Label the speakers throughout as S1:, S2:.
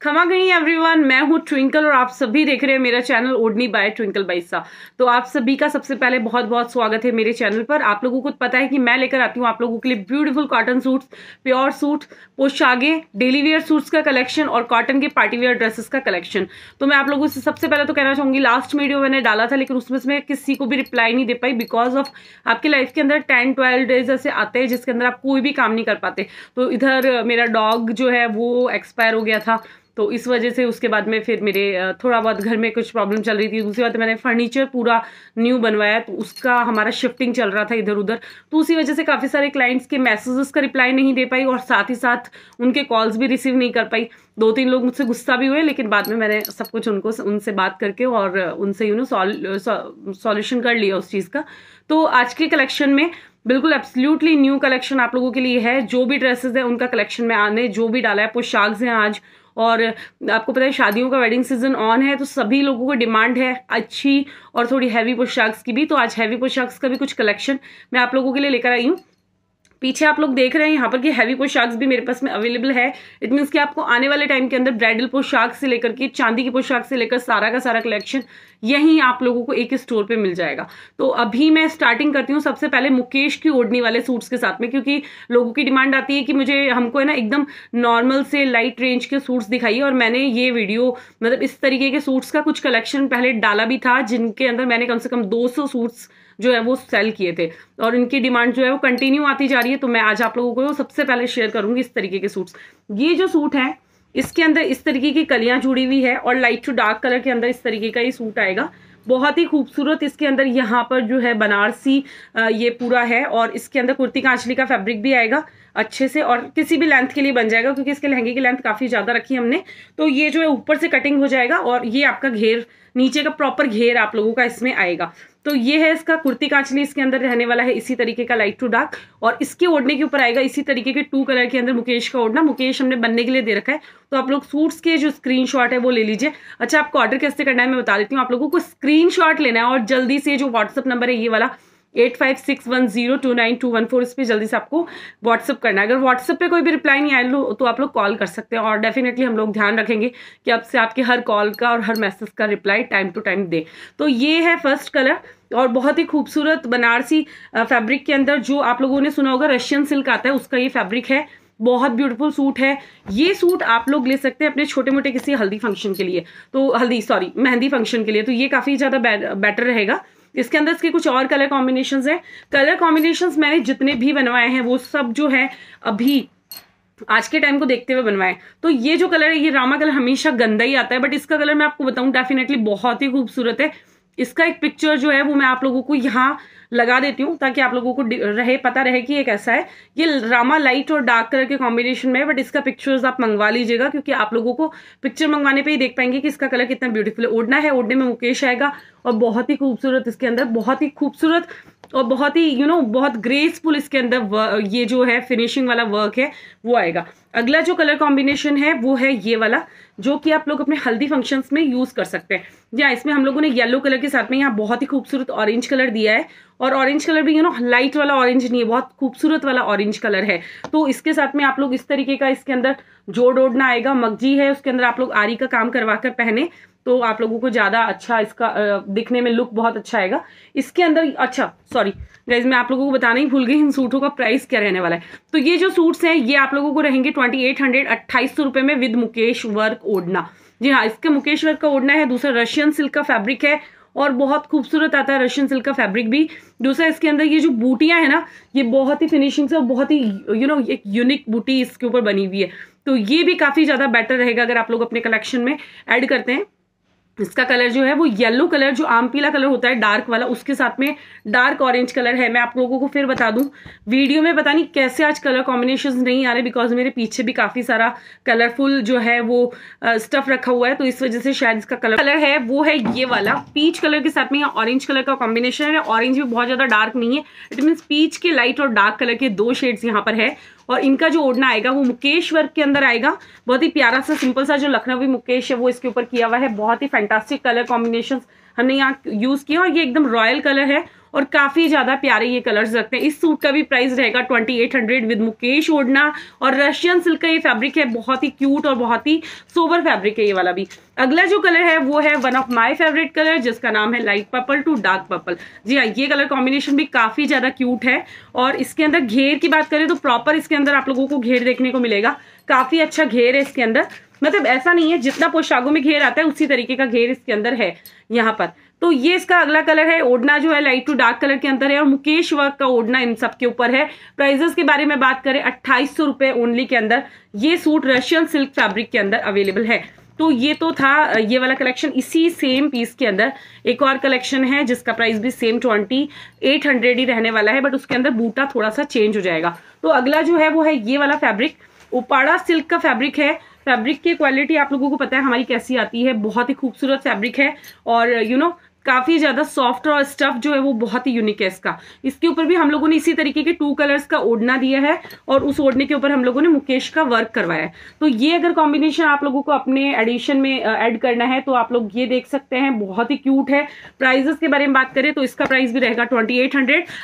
S1: खमागणी everyone मैं हूँ twinkle और आप सभी देख रहे हैं मेरा channel Odhni by Twinkle Baisa तो आप सभी का सबसे पहले बहुत बहुत स्वागत है मेरे चैनल पर आप लोगों को पता है कि मैं लेकर आती हूँ आप लोगों के लिए beautiful cotton suits pure suit पोशागे डेली वेयर सूट्स का कलेक्शन और कॉटन के पार्टी वेयर ड्रेसेस का कलेक्शन तो मैं आप लोगों से सबसे पहले तो कहना चाहूंगी लास्ट वीडियो मैंने डाला था लेकिन उसमें से मैं किसी को भी रिप्लाई नहीं दे पाई बिकॉज ऑफ आपकी लाइफ के अंदर टेन ट्वेल्व डेज ऐसे आते हैं जिसके अंदर आप कोई भी काम नहीं कर पाते तो इधर मेरा डॉग जो है वो एक्सपायर हो गया था तो इस वजह से उसके बाद में फिर मेरे थोड़ा बहुत घर में कुछ प्रॉब्लम चल रही थी दूसरी बात मैंने फर्नीचर पूरा न्यू बनवाया तो उसका हमारा शिफ्टिंग चल रहा था इधर उधर तो उसी वजह से काफ़ी सारे क्लाइंट्स के मैसेजेस का रिप्लाई नहीं दे पाई और साथ ही साथ उनके कॉल्स भी रिसीव नहीं कर पाई दो तीन लोग मुझसे गुस्सा भी हुए लेकिन बाद में मैंने सब कुछ उनको उनसे बात करके और उनसे यू नो सॉल्यूशन कर लिया उस चीज़ का तो आज के कलेक्शन में बिल्कुल एब्सोल्युटली न्यू कलेक्शन आप लोगों के लिए है जो भी ड्रेसेस है उनका कलेक्शन में आने जो भी डाला है पोशाक्स हैं आज और आपको पता है शादियों का वेडिंग सीजन ऑन है तो सभी लोगों को डिमांड है अच्छी और थोड़ी हैवी पोशाक्स की भी तो आज हैवी पोशाक्स का भी कुछ कलेक्शन मैं आप लोगों के लिए लेकर आई हूँ पीछे आप लोग देख रहे हैं यहाँ पर कि हैवी पोशाक्स भी मेरे पास में अवेलेबल है इट मीन्स कि आपको आने वाले टाइम के अंदर ब्राइडल पोशाक से लेकर के चांदी की पोशाक से लेकर सारा का सारा कलेक्शन यहीं आप लोगों को एक स्टोर पे मिल जाएगा तो अभी मैं स्टार्टिंग करती हूँ सबसे पहले मुकेश की ओढ़नी वाले सूट्स के साथ में क्योंकि लोगों की डिमांड आती है कि मुझे हमको है ना एकदम नॉर्मल से लाइट रेंज के सूट्स दिखाइए और मैंने ये वीडियो मतलब इस तरीके के सूट्स का कुछ कलेक्शन पहले डाला भी था जिनके अंदर मैंने कम से कम दो सूट्स जो है वो सेल किए थे और इनकी डिमांड जो है वो कंटिन्यू आती जा रही है तो मैं आज आप लोगों को सबसे पहले शेयर करूंगी इस तरीके के सूट्स ये जो सूट है इसके अंदर इस तरीके की कलियां जुड़ी हुई है और लाइट टू डार्क कलर के अंदर इस तरीके का ये सूट आएगा बहुत ही खूबसूरत इसके अंदर यहाँ पर जो है बनारसी ये पूरा है और इसके अंदर कुर्ती कांचली का फैब्रिक भी आएगा अच्छे से और किसी भी लेंथ के लिए बन जाएगा क्योंकि इसके लहंगे की लेंथ काफ़ी ज़्यादा रखी हमने तो ये जो है ऊपर से कटिंग हो जाएगा और ये आपका घेर नीचे का प्रॉपर घेर आप लोगों का इसमें आएगा तो ये है इसका कुर्ती कांचली इसके अंदर रहने वाला है इसी तरीके का लाइट टू डार्क और इसके ओढ़ने के ऊपर आएगा इसी तरीके के टू कलर के अंदर मुकेश का ओढ़ना मुकेश हमने बनने के लिए दे रखा है तो आप लोग सूट्स के जो स्क्रीनशॉट है वो ले लीजिए अच्छा आपको ऑर्डर कैसे करना है मैं बता देती हूँ आप लोगों को स्क्रीनशॉट लेना है और जल्दी से जो व्हाट्सअप नंबर है ये वाला eight five six one zero two nine two one four इस पर जल्दी से आपको व्हाट्सअप करना है अगर व्हाट्सअप पे कोई भी रिप्लाई नहीं आए लो तो आप लोग कॉल कर सकते हैं और डेफिनेटली हम लोग ध्यान रखेंगे कि अब से आपके हर कॉल का और हर मैसेज का रिप्लाई टाइम टू टाइम दें तो ये है फर्स्ट कलर और बहुत ही खूबसूरत बनारसी फैब्रिक के अंदर जो आप लोगों ने सुना होगा रशियन सिल्क आता है उसका ये फैब्रिक है बहुत ब्यूटीफुल सूट है ये सूट आप लोग ले सकते हैं अपने छोटे मोटे किसी हल्दी फंक्शन के लिए तो हल्दी सॉरी मेहंदी फंक्शन के लिए तो ये काफ़ी ज़्यादा बेटर रहेगा इसके अंदर इसके कुछ और कलर कॉम्बिनेशन है कलर कॉम्बिनेशन मैंने जितने भी बनवाए हैं वो सब जो है अभी आज के टाइम को देखते हुए बनवाए तो ये जो कलर है ये रामा कलर हमेशा गंदा ही आता है बट इसका कलर मैं आपको बताऊं डेफिनेटली बहुत ही खूबसूरत है इसका एक पिक्चर जो है वो मैं आप लोगों को यहाँ लगा देती हूँ ताकि आप लोगों को रहे पता रहे कि ये कैसा है ये रामा लाइट और डार्क कलर के कॉम्बिनेशन में है बट इसका पिक्चर्स आप मंगवा लीजिएगा क्योंकि आप लोगों को पिक्चर मंगवाने पर ही देख पाएंगे कि इसका कलर कितना ब्यूटीफुल है ओढ़ना है ओढ़ने में मुकेश आएगा और बहुत ही खूबसूरत इसके अंदर बहुत ही खूबसूरत और बहुत ही यू you नो know, बहुत ग्रेसफुल इसके अंदर ये जो है फिनिशिंग वाला वर्क है वो आएगा अगला जो कलर कॉम्बिनेशन है वो है ये वाला जो कि आप लोग अपने हल्दी फंक्शंस में यूज़ कर सकते हैं या इसमें हम लोगों ने येलो कलर के साथ में यहाँ बहुत ही खूबसूरत ऑरेंज कलर दिया है और ऑरेंज कलर भी यू नो लाइट वाला ऑरेंज नहीं है बहुत खूबसूरत वाला ऑरेंज कलर है तो इसके साथ में आप लोग इस तरीके का इसके अंदर जोड़ ओढ़ना आएगा मगजी है उसके अंदर आप लोग आरी का काम करवा कर पहने तो आप लोगों को ज़्यादा अच्छा इसका दिखने में लुक बहुत अच्छा आएगा इसके अंदर अच्छा सॉरी गाइज मैं आप लोगों को बताना ही भूल गई इन सूटों का प्राइस क्या रहने वाला है तो ये जो सूट्स हैं ये आप लोगों को रहेंगे ट्वेंटी एट हंड्रेड अट्ठाईस सौ रुपये में विद मुकेश वर्क ओढ़ना जी हाँ इसके मुकेश वर्क का ओढ़ना है दूसरा रशियन सिल्क का फैब्रिक है और बहुत खूबसूरत आता है रशियन सिल्क का फैब्रिक भी दूसरा इसके अंदर ये जो बूटियाँ हैं ना ये बहुत ही फिनिशिंग से और बहुत ही यू नो एक यूनिक बूटी इसके ऊपर बनी हुई है तो ये भी काफ़ी ज़्यादा बेटर रहेगा अगर आप लोग अपने कलेक्शन में ऐड करते हैं इसका कलर जो है वो येलो कलर जो आम पीला कलर होता है डार्क वाला उसके साथ में डार्क ऑरेंज कलर है मैं आप लोगों को फिर बता दूं वीडियो में पता नहीं कैसे आज कलर कॉम्बिनेशन नहीं आ रहे बिकॉज मेरे पीछे भी काफ़ी सारा कलरफुल जो है वो स्टफ रखा हुआ है तो इस वजह से शायद इसका कलर कलर है वो है ये वाला पीच कलर के साथ में यहाँ ऑरेंज कलर का कॉम्बिनेशन है ऑरेंज भी बहुत ज़्यादा डार्क नहीं है इट मीन्स पीच के लाइट और डार्क कलर के दो शेड्स यहाँ पर है और इनका जो ओढ़ना आएगा वो मुकेश वर्क के अंदर आएगा बहुत ही प्यारा सा सिंपल सा जो लखनवी मुकेश है वो इसके ऊपर किया हुआ है बहुत ही फैंटास्टिक कलर कॉम्बिनेशन हमने यहाँ यूज़ किया और ये एकदम रॉयल कलर है और काफ़ी ज़्यादा प्यारे ये कलर्स रखते हैं इस सूट का भी प्राइस रहेगा ट्वेंटी एट हंड्रेड विद मुकेश ओढ़ना और रशियन सिल्क का ये फैब्रिक है बहुत ही क्यूट और बहुत ही सोबर फैब्रिक है ये वाला भी अगला जो कलर है वो है one of my favourite colour जिसका नाम है light purple to dark purple जी हाँ ये कलर कॉम्बिनेशन भी काफ़ी ज़्यादा क्यूट है और इसके अंदर घेर की बात करें तो प्रॉपर इसके अंदर आप लोगों को घेर देखने को मिलेगा काफ़ी अच्छा घेर है इसके अंदर मतलब ऐसा नहीं है जितना पोशाकों में घेर आता है उसी तरीके का घेर इसके अंदर है यहाँ पर तो ये इसका अगला कलर है ओढ़ना जो है लाइट टू डार्क कलर के अंदर है और मुकेश वर्क का ओढ़ना इन सब के ऊपर है प्राइजेस के बारे में बात करें अट्ठाईस सौ रुपए ओनली के अंदर ये सूट रशियन सिल्क फैब्रिक के अंदर अवेलेबल है तो ये तो था ये वाला कलेक्शन इसी सेम पीस के अंदर एक और कलेक्शन है जिसका प्राइस भी सेम ट्वेंटी एट हंड्रेड ही रहने वाला है बट उसके अंदर बूटा थोड़ा सा चेंज हो जाएगा तो अगला जो है वो है ये वाला फैब्रिक उपाड़ा सिल्क का फैब्रिक है फैब्रिक की क्वालिटी आप लोगों को पता है हमारी कैसी आती है बहुत ही खूबसूरत फैब्रिक है और यू you नो know, काफ़ी ज़्यादा सॉफ्ट और स्टफ जो है वो बहुत ही यूनिक है इसका इसके ऊपर भी हम लोगों ने इसी तरीके के टू कलर्स का ओढ़ना दिया है और उस ओढ़ने के ऊपर हम लोगों ने मुकेश का वर्क करवाया है तो ये अगर कॉम्बिनेशन आप लोगों को अपने एडिशन में एड करना है तो आप लोग ये देख सकते हैं बहुत ही क्यूट है प्राइजेस के बारे में बात करें तो इसका प्राइस भी रहेगा ट्वेंटी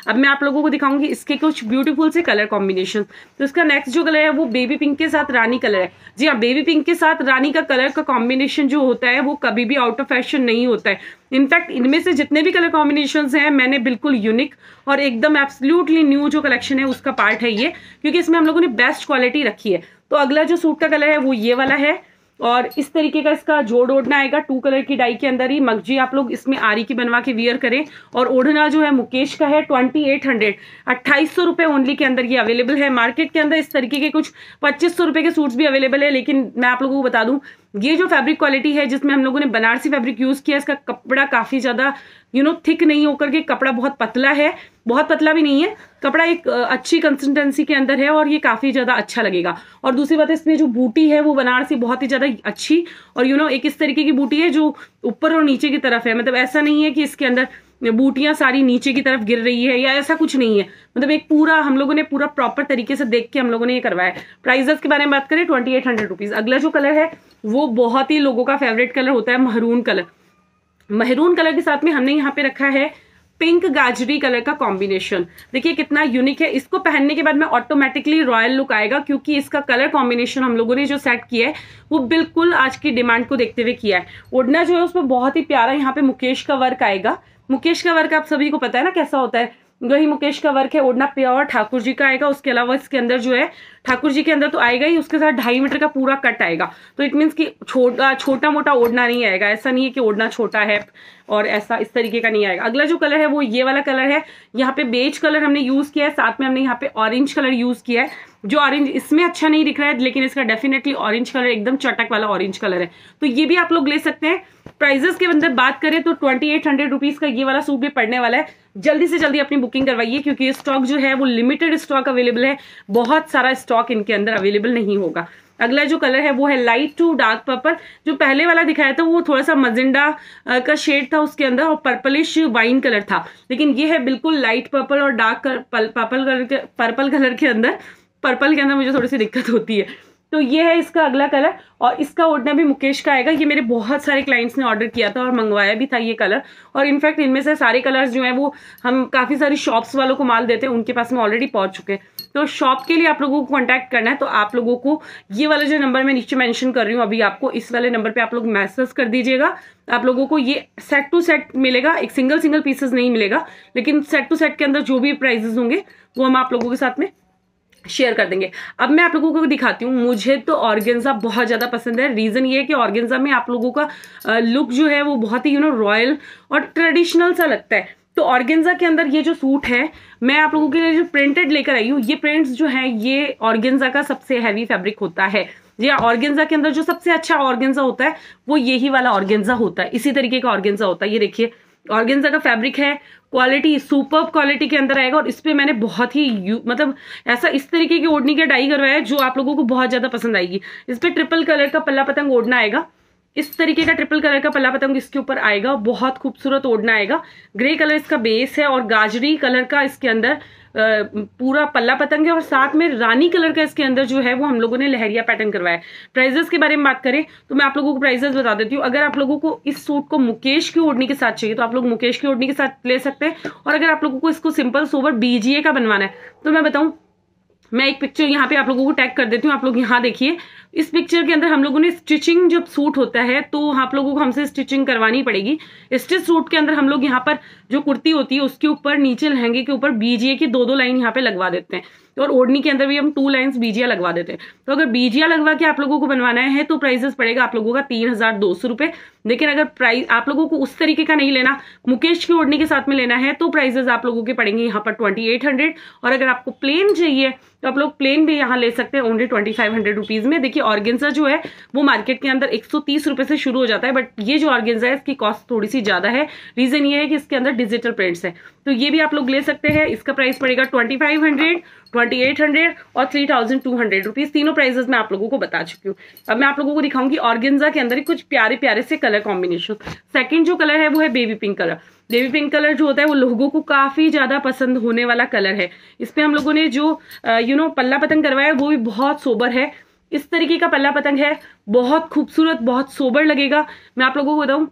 S1: अब मैं आप लोगों को दिखाऊंगी इसके कुछ ब्यूटीफुल से कलर कॉम्बिनेशन तो इसका नेक्स्ट जो कलर है वो बेबी पिंक के साथ रानी कलर है जी हाँ बेबी पिंक के साथ रानी का कलर का कॉम्बिनेशन जो होता है वो कभी भी आउट ऑफ फैशन नहीं होता है इनफैक्ट इनमें से जितने भी कलर कॉम्बिनेशन हैं मैंने बिल्कुल यूनिक और एकदम एब्सोल्युटली न्यू जो कलेक्शन है उसका पार्ट है ये क्योंकि इसमें हम लोगों ने बेस्ट क्वालिटी रखी है तो अगला जो सूट का कलर है वो ये वाला है और इस तरीके का इसका जोड़ ओढ़ना आएगा टू कलर की डाई के अंदर ही मगजी आप लोग इसमें आरी की बनवा के वियर करें और ओढ़ना जो है मुकेश का है ट्वेंटी एट हंड्रेड अट्ठाईस सौ रुपये ओनली के अंदर ये अवेलेबल है मार्केट के अंदर इस तरीके के कुछ पच्चीस सौ रुपये के सूट्स भी अवेलेबल है लेकिन मैं आप लोगों को बता दूँ ये जो फैब्रिक क्वालिटी है जिसमें हम लोगों ने बनारसी फैब्रिक यूज़ किया इसका कपड़ा काफ़ी ज़्यादा यू नो थिक नहीं होकर के कपड़ा बहुत पतला है बहुत पतला भी नहीं है कपड़ा एक अच्छी कंसिस्टेंसी के अंदर है और ये काफ़ी ज़्यादा अच्छा लगेगा और दूसरी बात इसमें जो बूटी है वो बनारसी बहुत ही ज़्यादा अच्छी और यू नो एक इस तरीके की बूटी है जो ऊपर और नीचे की तरफ है मतलब ऐसा नहीं है कि इसके अंदर बूटियां सारी नीचे की तरफ गिर रही है या ऐसा कुछ नहीं है मतलब एक पूरा हम लोगों ने पूरा प्रॉपर तरीके से देख के हम लोगों ने ये करवाया है प्राइजेस के बारे में बात करें ट्वेंटी एट हंड्रेड रुपीज़ अगला जो कलर है वो बहुत ही लोगों का फेवरेट कलर होता है महरून कलर महरून कलर के साथ में हमने यहाँ पे रखा है पिंक गाजरी कलर का कॉम्बिनेशन देखिए कितना यूनिक है इसको पहनने के बाद में ऑटोमेटिकली रॉयल लुक आएगा क्योंकि इसका कलर कॉम्बिनेशन हम लोगों ने जो सेट किया है वो बिल्कुल आज की डिमांड को देखते हुए किया है ओढ़ना जो है उसमें बहुत ही प्यारा यहाँ पे मुकेश का वर्क आएगा मुकेश का वर्क आप सभी को पता है ना कैसा होता है वही मुकेश का वर्क है ओढ़ना प्योर ठाकुर जी का आएगा उसके अलावा इसके अंदर जो है ठाकुर जी के अंदर तो आएगा ही उसके साथ ढाई मीटर का पूरा कट आएगा तो इट मीन्स कि छोटा छोटा मोटा ओढ़ना नहीं आएगा ऐसा नहीं है कि ओढ़ना छोटा है और ऐसा इस तरीके का नहीं आएगा अगला जो कलर है वो ये वाला कलर है यहाँ पे बेज कलर हमने यूज़ किया है साथ में हमने यहाँ पे ऑरेंज कलर यूज़ किया है जो ऑरेंज इसमें अच्छा नहीं दिख रहा है लेकिन इसका डेफिनेटली ऑरेंज कलर एकदम चटक वाला ऑरेंज कलर है तो ये भी आप लोग ले सकते हैं प्राइजेस के अंदर बात करें तो ट्वेंटी एट हंड्रेड रुपीज का ये वाला सूट भी पड़ने वाला है जल्दी से जल्दी अपनी बुकिंग करवाइए क्योंकि स्टॉक जो है वो लिमिटेड स्टॉक अवेलेबल है बहुत सारा स्टॉक इनके अंदर अवेलेबल नहीं होगा अगला जो कलर है वो है लाइट टू डार्क पर्पल जो पहले वाला दिखाया था वो थोड़ा सा मजिंडा का शेड था उसके अंदर और पर्पलिश वाइन कलर था लेकिन ये है बिल्कुल लाइट पर्पल और डार्क पर्पल कलर के पर्पल कलर के अंदर पर्पल के अंदर मुझे थोड़ी सी दिक्कत होती है तो ये है इसका अगला कलर और इसका ओढ़ना भी मुकेश का आएगा ये मेरे बहुत सारे क्लाइंट्स ने ऑर्डर किया था और मंगवाया भी था ये कलर और इनफैक्ट इनमें से सारे कलर्स जो हैं वो हम काफ़ी सारी शॉप्स वालों को माल देते हैं उनके पास में ऑलरेडी पहुंच चुके हैं तो शॉप के लिए आप लोगों को कॉन्टैक्ट करना है तो आप लोगों को ये वाला जो नंबर मैं नीचे मैंशन कर रही हूँ अभी आपको इस वाले नंबर पर आप लोग मैसेज कर दीजिएगा आप लोगों को ये सेट टू सेट मिलेगा एक सिंगल सिंगल पीसेज नहीं मिलेगा लेकिन सेट टू सेट के अंदर जो भी प्राइजेस होंगे वो हम आप लोगों के साथ में शेयर कर देंगे अब मैं आप लोगों को दिखाती हूँ मुझे तो ऑर्गेन्जा बहुत ज़्यादा पसंद है रीज़न ये है कि ऑर्गेन्जा में आप लोगों का लुक जो है वो बहुत ही यू नो रॉयल और ट्रेडिशनल सा लगता है तो ऑर्गेन्जा के अंदर ये जो सूट है मैं आप लोगों के लिए जो प्रिंटेड लेकर आई हूँ ये प्रिंट्स जो है ये ऑर्गेन्जा का सबसे हैवी फैब्रिक होता है या हाँ, ऑर्गेन्जा के अंदर जो सबसे अच्छा ऑर्गेन्जा होता है वो यही वाला ऑर्गेन्जा होता है इसी तरीके का ऑर्गेन्जा होता है ये देखिए ऑर्गेन्जा का फैब्रिक है क्वालिटी सुपर क्वालिटी के अंदर आएगा और इस पर मैंने बहुत ही यू मतलब ऐसा इस तरीके की ओढ़नी का डाई करवाया है जो आप लोगों को बहुत ज़्यादा पसंद आएगी इस पर ट्रिपल कलर का पल्ला पतंग ओढ़ना आएगा इस तरीके का ट्रिपल कलर का पल्ला पतंग इसके ऊपर आएगा बहुत खूबसूरत ओढ़ना आएगा ग्रे कलर इसका बेस है और गाजरी कलर का इसके अंदर पूरा पल्ला पतंग है और साथ में रानी कलर का इसके अंदर जो है वो हम लोगों ने लहरिया पैटर्न करवाया है प्राइजेस के बारे में बात करें तो मैं आप लोगों को प्राइजेस बता देती हूँ अगर आप लोगों को इस सूट को मुकेश की ओढ़नी के साथ चाहिए तो आप लोग मुकेश की ओढ़नी के साथ ले सकते हैं और अगर आप लोगों को इसको सिंपल सोवर बीजीए का बनवाना है तो मैं बताऊँ मैं एक पिक्चर यहाँ पे आप लोगों को टैग कर देती हूँ आप लोग यहाँ देखिए इस पिक्चर के अंदर हम लोगों ने स्टिचिंग जब सूट होता है तो आप लोगों को हमसे स्टिचिंग करवानी पड़ेगी स्टिच सूट के अंदर हम लोग यहाँ पर जो कुर्ती होती है उसके ऊपर नीचे लहंगे के ऊपर बीजिए की दो दो लाइन यहाँ पे लगवा देते हैं और ओढ़नी के अंदर भी हम टू लाइन्स बीजिया लगवा देते हैं तो अगर बीजिया लगवा के आप लोगों को बनवाना है तो प्राइजेस पड़ेगा आप लोगों का तीन हजार दो सौ रुपये लेकिन अगर प्राइस आप लोगों को उस तरीके का नहीं लेना मुकेश की ओढ़नी के साथ में लेना है तो प्राइजेज आप लोगों के पड़ेंगे यहाँ पर ट्वेंटी एट हंड्रेड और अगर आपको प्लेन चाहिए तो आप लोग प्लेन भी यहाँ ले सकते हैं only twenty five hundred rupees में देखिए ऑर्गेन्जा जो है वो मार्केट के अंदर एक सौ तीस से शुरू हो जाता है बट ये जो ऑर्गेन्जा है इसकी कॉस्ट थोड़ी सी ज़्यादा है रीज़न ये है कि इसके अंदर डिजिटल प्रिंट्स है तो ये भी आप लोग ले सकते हैं इसका प्राइस पड़ेगा twenty five hundred twenty eight hundred और three thousand two hundred rupees तीनों प्राइजेस मैं आप लोगों को बता चुकी हूँ अब मैं आप लोगों को दिखाऊंगी ऑर्गेन्जा के अंदर ही कुछ प्यारे प्यारे से कलर कलर कॉम्बिनेशन सेकंड जो कलर है वो है baby pink colour baby pink colour जो होता है वो लोगों को काफ़ी ज़्यादा पसंद होने वाला कलर है इस पर हम लोगों ने जो यू नो पल्ला पतंग करवाया वो भी बहुत सोबर है इस तरीके का पल्ला पतंग है बहुत खूबसूरत बहुत सोबर लगेगा मैं आप लोगों को बताऊँ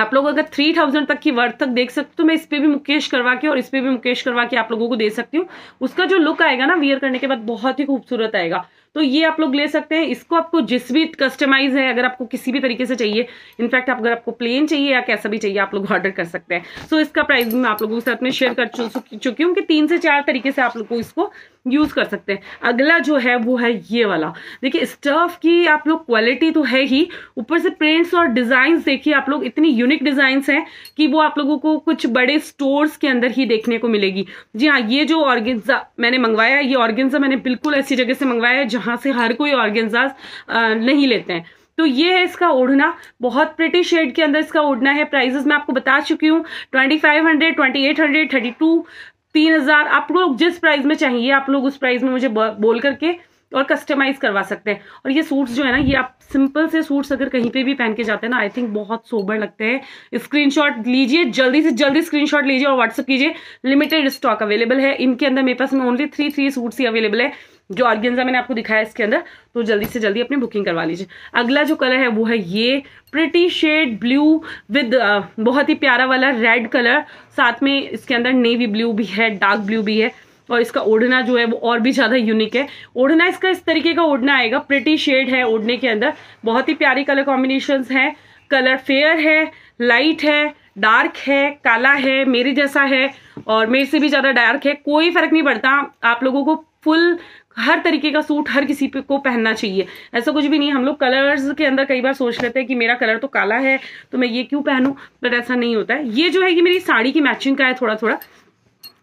S1: आप लोग अगर थ्री थाउजेंड तक की वर्थ तक देख सकते तो मैं इस पर भी मुकेश करवा के और इस पर भी मुकेश करवा के आप लोगों को दे सकती हूँ उसका जो लुक आएगा ना वियर करने के बाद बहुत ही खूबसूरत आएगा तो ये आप लोग ले सकते हैं इसको आपको जिस भी कस्टमाइज है अगर आपको किसी भी तरीके से चाहिए इनफैक्ट आप अगर आपको प्लेन चाहिए या कैसा भी चाहिए आप लोग ऑर्डर कर सकते हैं सो so, इसका प्राइस मैं आप लोगों के साथ में शेयर कर चुकी हूँ कि तीन से चार तरीके से आप लोग को इसको यूज़ कर सकते हैं अगला जो है वो है ये वाला देखिए स्टफ़ की आप लोग क्वालिटी तो है ही ऊपर से प्रिंट्स और डिजाइन देखिए आप लोग इतनी यूनिक डिजाइन है कि वो आप लोगों को कुछ बड़े स्टोर्स के अंदर ही देखने को मिलेगी जी हाँ ये जो ऑर्गेन्जा मैंने मंगवाया ये ऑर्गेन्जा मैंने बिल्कुल ऐसी जगह से मंगवाया है जहां से हर कोई ऑर्गेन्जा नहीं लेते हैं तो ये है इसका ओढ़ना बहुत प्रिटी शेड के अंदर इसका ओढ़ना है प्राइजेस मैं आपको बता चुकी हूँ twenty five hundred twenty eight hundred thirty two तीन हजार आप लोग जिस प्राइस में चाहिए आप लोग उस प्राइस में मुझे बोल करके और कस्टमाइज करवा सकते हैं और ये सूट्स जो है ना ये आप सिंपल से सूट्स अगर कहीं पे भी पहन के जाते हैं ना आई थिंक बहुत सोबर लगते हैं स्क्रीनशॉट लीजिए जल्दी से जल्दी स्क्रीनशॉट लीजिए और व्हाट्सअप कीजिए लिमिटेड स्टॉक अवेलेबल है इनके अंदर मेरे पास में ओनली थ्री थ्री सूट्स ही अवेलेबल है जो ऑर्गेंजा मैंने आपको दिखाया इसके अंदर तो जल्दी से जल्दी अपनी बुकिंग करवा लीजिए अगला जो कलर है वो है ये प्रिटी शेड ब्लू विद बहुत ही प्यारा वाला रेड कलर साथ में इसके अंदर नेवी ब्लू भी है डार्क ब्लू भी है और इसका ओढ़ना जो है वो और भी ज़्यादा यूनिक है ओढ़ना इसका इस तरीके का ओढ़ना आएगा प्रिटी शेड है ओढ़ने के अंदर बहुत ही प्यारी कलर कॉम्बिनेशन है कलर फेयर है लाइट है डार्क है काला है मेरे जैसा है और मेरे से भी ज़्यादा डार्क है कोई फ़र्क नहीं पड़ता आप लोगों को फुल हर तरीके का सूट हर किसी पे को पहनना चाहिए ऐसा कुछ भी नहीं हम लोग कलर्स के अंदर कई बार सोच लेते हैं कि मेरा कलर तो काला है तो मैं ये क्यों पहनूं बट ऐसा नहीं होता है ये जो है कि मेरी साड़ी की मैचिंग का है थोड़ा थोड़ा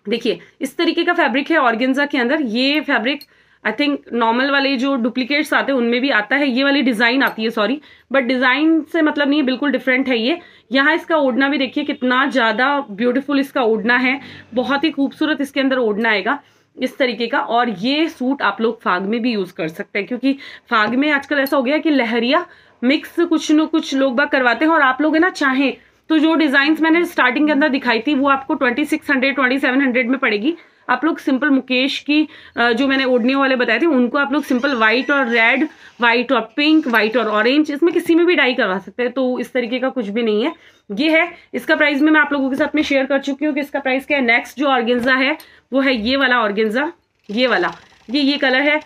S1: देखिए इस तरीके का फैब्रिक है ऑर्गेंजा के अंदर ये फैब्रिक आई थिंक नॉर्मल वाले जो डुप्लीकेट्स आते हैं उनमें भी आता है ये वाली डिज़ाइन आती है सॉरी बट डिज़ाइन से मतलब नहीं बिल्कुल डिफरेंट है ये यहाँ इसका ओढ़ना भी देखिए कितना ज़्यादा ब्यूटीफुल इसका ओढ़ना है बहुत ही खूबसूरत इसके अंदर ओढ़ना आएगा इस तरीके का और ये सूट आप लोग फाग में भी यूज़ कर सकते हैं क्योंकि फाग में आजकल ऐसा हो गया कि लहरिया मिक्स कुछ न कुछ लोग बाग करवाते हैं और आप लोग है ना चाहें तो जो डिजाइन मैंने स्टार्टिंग के अंदर दिखाई थी वो आपको twenty six hundred twenty seven hundred में पड़ेगी आप लोग सिंपल मुकेश की जो मैंने ओढ़ने वाले बताए थे उनको आप लोग सिंपल वाइट और रेड व्हाइट और पिंक व्हाइट और ऑरेंज इसमें किसी में भी डाई करवा सकते हैं तो इस तरीके का कुछ भी नहीं है ये है इसका प्राइस में मैं आप लोगों के साथ में शेयर कर चुकी हूँ कि इसका प्राइस क्या है नेक्स्ट जो ऑर्गेंजा है वो है ये वाला ऑर्गेंजा ये वाला ये ये कलर है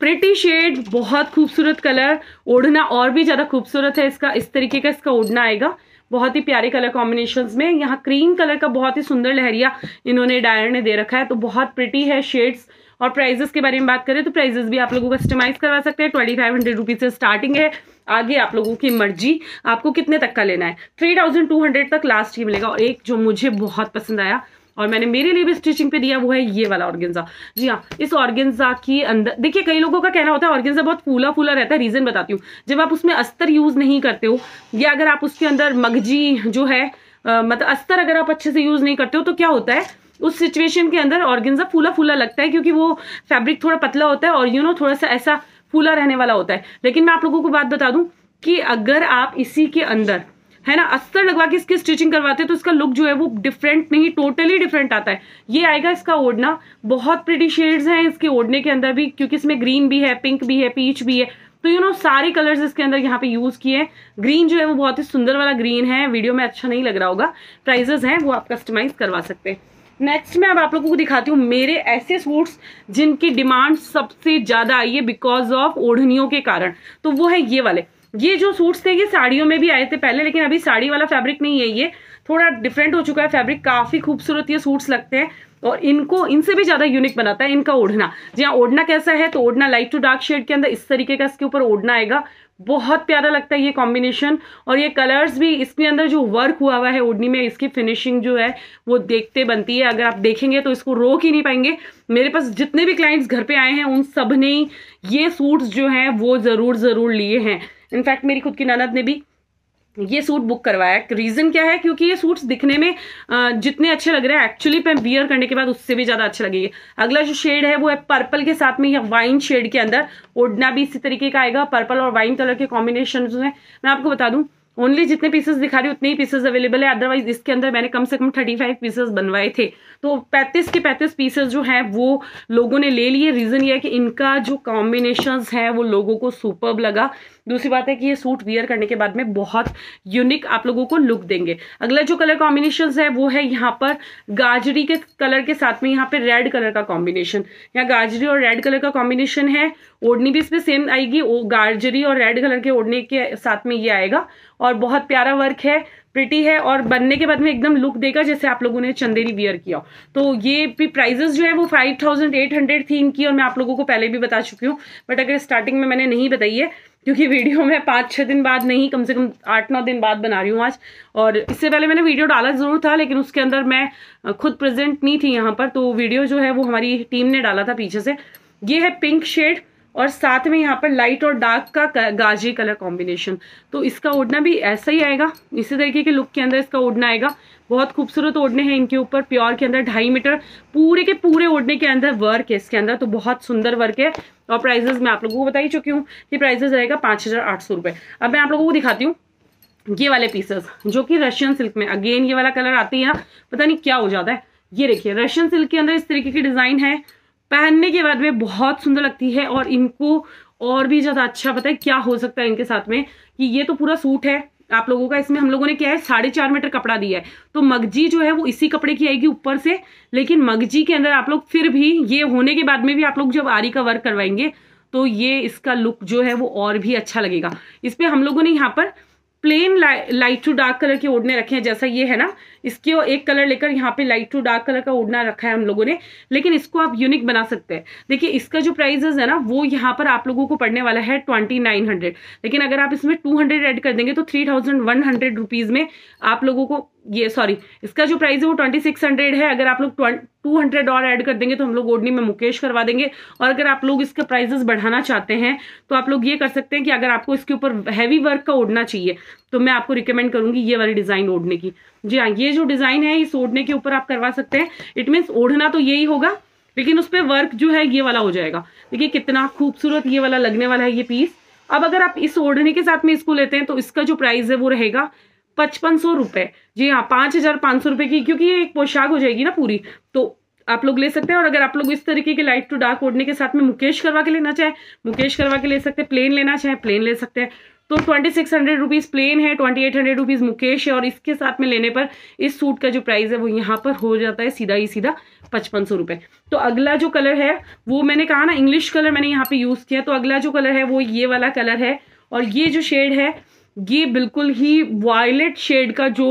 S1: प्रिटी शेड बहुत खूबसूरत कलर ओढ़ना और भी ज़्यादा खूबसूरत है इसका इस तरीके का इसका ओढ़ना आएगा बहुत ही प्यारे कलर कॉम्बिनेशन में यहाँ क्रीम कलर का बहुत ही सुंदर लहरिया इन्होंने डायर ने दे रखा है तो बहुत प्रिटी है शेड्स और प्राइजेस के बारे में बात करें तो प्राइजेस भी आप लोगों को कस्टमाइज करवा सकते हैं ट्वेंटी फाइव हंड्रेड रुपीज़ से स्टार्टिंग है आगे आप लोगों की मर्जी आपको कितने तक का लेना है थ्री थाउजेंड टू हंड्रेड तक लास्ट ही मिलेगा और एक जो मुझे बहुत पसंद आया और मैंने मेरे लिए भी स्टिचिंग पे दिया वो है ये वाला ऑर्गेंजा जी हाँ इस ऑर्गेंजा की अंदर देखिए कई लोगों का कहना होता है ऑर्गेंजा बहुत फूला फूला रहता है रीज़न बताती हूँ जब आप उसमें अस्तर यूज़ नहीं करते हो या अगर आप उसके अंदर मगजी जो है आ, मतलब अस्तर अगर आप अच्छे से यूज़ नहीं करते हो तो क्या होता है उस सिचुएशन के अंदर ऑर्गेंजा फूला फूला लगता है क्योंकि वो फैब्रिक थोड़ा पतला होता है और यू नो थोड़ा सा ऐसा फूला रहने वाला होता है लेकिन मैं आप लोगों को बात बता दूं कि अगर आप इसी के अंदर है ना अस्तर लगवा के इसकी स्टिचिंग करवाते हैं तो इसका लुक जो है वो डिफरेंट नहीं टोटली डिफरेंट आता है ये आएगा इसका ओढ़ना बहुत प्रिटी शेड्स हैं इसके ओढ़ने के अंदर भी क्योंकि इसमें ग्रीन भी है पिंक भी है पीच भी है तो यू नो सारे कलर्स इसके अंदर यहाँ पे यूज किए हैं ग्रीन जो है वो बहुत ही सुंदर वाला ग्रीन है वीडियो में अच्छा नहीं लग रहा होगा प्राइजेस हैं वो आप कस्टमाइज करवा सकते हैं नेक्स्ट मैं अब आप लोगों को दिखाती हूँ मेरे ऐसे सूट्स जिनकी डिमांड सबसे ज़्यादा आई है बिकॉज ऑफ ओढ़नियों के कारण तो वो है ये वाले ये जो सूट्स थे ये साड़ियों में भी आए थे पहले लेकिन अभी साड़ी वाला फैब्रिक नहीं है ये थोड़ा डिफरेंट हो चुका है फैब्रिक काफ़ी खूबसूरत ये सूट्स लगते हैं और इनको इनसे भी ज़्यादा यूनिक बनाता है इनका ओढ़ना जी हाँ ओढ़ना कैसा है तो ओढ़ना लाइट टू डार्क शेड के अंदर इस तरीके का इसके ऊपर ओढ़ना आएगा बहुत प्यारा लगता है ये कॉम्बिनेशन और ये कलर्स भी इसके अंदर जो वर्क हुआ हुआ है ओढ़नी में इसकी फिनिशिंग जो है वो देखते बनती है अगर आप देखेंगे तो इसको रोक ही नहीं पाएंगे मेरे पास जितने भी क्लाइंट्स घर पे आए हैं उन सब ने ये सूट्स जो हैं वो ज़रूर ज़रूर लिए हैं इनफैक्ट मेरी खुद की ननद ने भी ये सूट बुक करवाया रीज़न क्या है क्योंकि ये सूट्स दिखने में जितने अच्छे लग रहे हैं एक्चुअली मैं बियर करने के बाद उससे भी ज़्यादा अच्छे लगेंगे अगला जो शेड है वो है पर्पल के साथ में या वाइन शेड के अंदर ओढ़ना भी इसी तरीके का आएगा पर्पल और वाइन कलर के कॉम्बिनेशन है मैं आपको बता दूं ओनली जितने पीसेस दिखा रही हूँ उतने ही पीसेस अवेलेबल है अदरवाइज इसके अंदर मैंने कम से कम थर्टी फाइव पीसेस बनवाए थे तो पैंतीस के पैंतीस पीसेस जो हैं वो लोगों ने ले लिए रीज़न ये है कि इनका जो कॉम्बिनेशन है वो लोगों को सुपर लगा दूसरी बात है कि ये सूट वियर करने के बाद में बहुत यूनिक आप लोगों को लुक देंगे अगला जो कलर कॉम्बिनेशन है वो है यहाँ पर गाजरी के कलर के साथ में यहाँ पे रेड कलर का कॉम्बिनेशन यहाँ गाजरी और रेड कलर का कॉम्बिनेशन है ओढ़नी भी इसमें सेम आएगी गाजरी और रेड कलर के ओढ़ने के साथ में ये आएगा और बहुत प्यारा वर्क है प्रिटी है और बनने के बाद में एकदम लुक देगा जैसे आप लोगों ने चंदेरी वियर किया तो ये भी प्राइजेस जो है वो फाइव थाउजेंड एट हंड्रेड थी इनकी और मैं आप लोगों को पहले भी बता चुकी हूँ बट अगर स्टार्टिंग में मैंने नहीं बताई है क्योंकि वीडियो मैं पाँच छः दिन बाद नहीं कम से कम आठ नौ दिन बाद बना रही हूँ आज और इससे पहले मैंने वीडियो डाला ज़रूर था लेकिन उसके अंदर मैं खुद प्रेजेंट नहीं थी यहाँ पर तो वीडियो जो है वो हमारी टीम ने डाला था पीछे से ये है पिंक शेड और साथ में यहाँ पर लाइट और डार्क का गाजी कलर कॉम्बिनेशन तो इसका ओढ़ना भी ऐसा ही आएगा इसी तरीके के लुक के अंदर इसका ओढ़ना आएगा बहुत खूबसूरत ओढ़ने हैं इनके ऊपर प्योर के अंदर ढाई मीटर पूरे के पूरे ओढ़ने के अंदर वर्क है इसके अंदर तो बहुत सुंदर वर्क है और प्राइजेस मैं आप लोगों को बता ही चुकी हूँ कि प्राइजेस रहेगा पाँच हज़ार आठ सौ अब मैं आप लोगों को दिखाती हूँ ये वाले पीसेस जो कि रशियन सिल्क में अगेन ये वाला कलर आती है ना पता नहीं क्या हो जाता है ये देखिए रशियन सिल्क के अंदर इस तरीके की डिज़ाइन है पहनने के बाद में बहुत सुंदर लगती है और इनको और भी ज़्यादा अच्छा पता है क्या हो सकता है इनके साथ में कि ये तो पूरा सूट है आप लोगों का इसमें हम लोगों ने क्या है साढ़े चार मीटर कपड़ा दिया है तो मगजी जो है वो इसी कपड़े की आएगी ऊपर से लेकिन मगजी के अंदर आप लोग फिर भी ये होने के बाद में भी आप लोग जब आरी का वर्क करवाएंगे तो ये इसका लुक जो है वो और भी अच्छा लगेगा इसमें हम लोगों ने यहाँ पर plain light to dark colour के ओढ़ने रखे हैं जैसा ये है ना इसकी और एक कलर लेकर यहाँ पे लाइट टू डार्क कलर का उड़ना रखा है हम लोगों ने लेकिन इसको आप यूनिक बना सकते हैं देखिए इसका जो प्राइजेस है ना वो यहाँ पर आप लोगों को पड़ने वाला है ट्वेंटी नाइन हंड्रेड लेकिन अगर आप इसमें टू हंड्रेड एड कर देंगे तो three thousand one hundred rupees में आप लोगों को ये सॉरी इसका जो प्राइस है वो ट्वेंटी सिक्स हंड्रेड है अगर आप लोग टू हंड्रेड और एड कर देंगे तो हम लोग ओडनी में मुकेश करवा देंगे और अगर आप लोग इसका प्राइजेस बढ़ाना चाहते हैं तो आप लोग ये कर सकते हैं कि अगर आपको इसके ऊपर हैवी वर्क का ओढ़ना चाहिए तो मैं आपको रिकमेंड करूंगी ये वाली डिज़ाइन ओढ़ने की जी हाँ ये जो डिज़ाइन है इस ओढ़ने के ऊपर आप करवा सकते हैं इट मीन्स ओढ़ना तो यही होगा लेकिन उस पर वर्क जो है ये वाला हो जाएगा देखिए कितना खूबसूरत ये वाला लगने वाला है ये पीस अब अगर आप इस ओढ़ने के साथ में इसको लेते हैं तो इसका जो प्राइस है वो रहेगा पचपन सौ रुपए जी हाँ पांच हज़ार पांच सौ रुपए की क्योंकि ये एक पोशाक हो जाएगी ना पूरी तो आप लोग ले सकते हैं और अगर आप लोग इस तरीके के लाइट टू डार्क ओढ़ने के साथ में मुकेश करवा के लेना चाहे मुकेश करवा के ले सकते हैं प्लेन लेना चाहे प्लेन ले सकते हैं तो twenty six hundred rupees plain है ट्वेंटी एट हंड्रेड रुपीज़ मुकेश है और इसके साथ में लेने पर इस सूट का जो प्राइस है वो यहाँ पर हो जाता है सीधा ही सीधा पचपन सौ रुपये तो अगला जो कलर है वो मैंने कहा ना इंग्लिश कलर मैंने यहाँ पे यूज़ किया तो अगला जो कलर है वो ये वाला कलर है और ये जो शेड है ये बिल्कुल ही वायलेट शेड का जो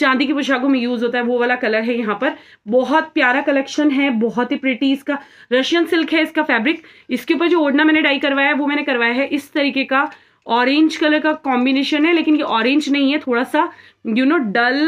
S1: चांदी की पोशाकों में यूज़ होता है वो वाला कलर है यहाँ पर बहुत प्यारा कलेक्शन है बहुत ही प्रिटी इसका रशियन सिल्क है इसका फैब्रिक इसके ऊपर जो ओढ़ना मैंने डाई करवाया है वो मैंने करवाया है इस तरीके का ऑरेंज कलर का कॉम्बिनेशन है लेकिन ये ऑरेंज नहीं है थोड़ा सा you know dull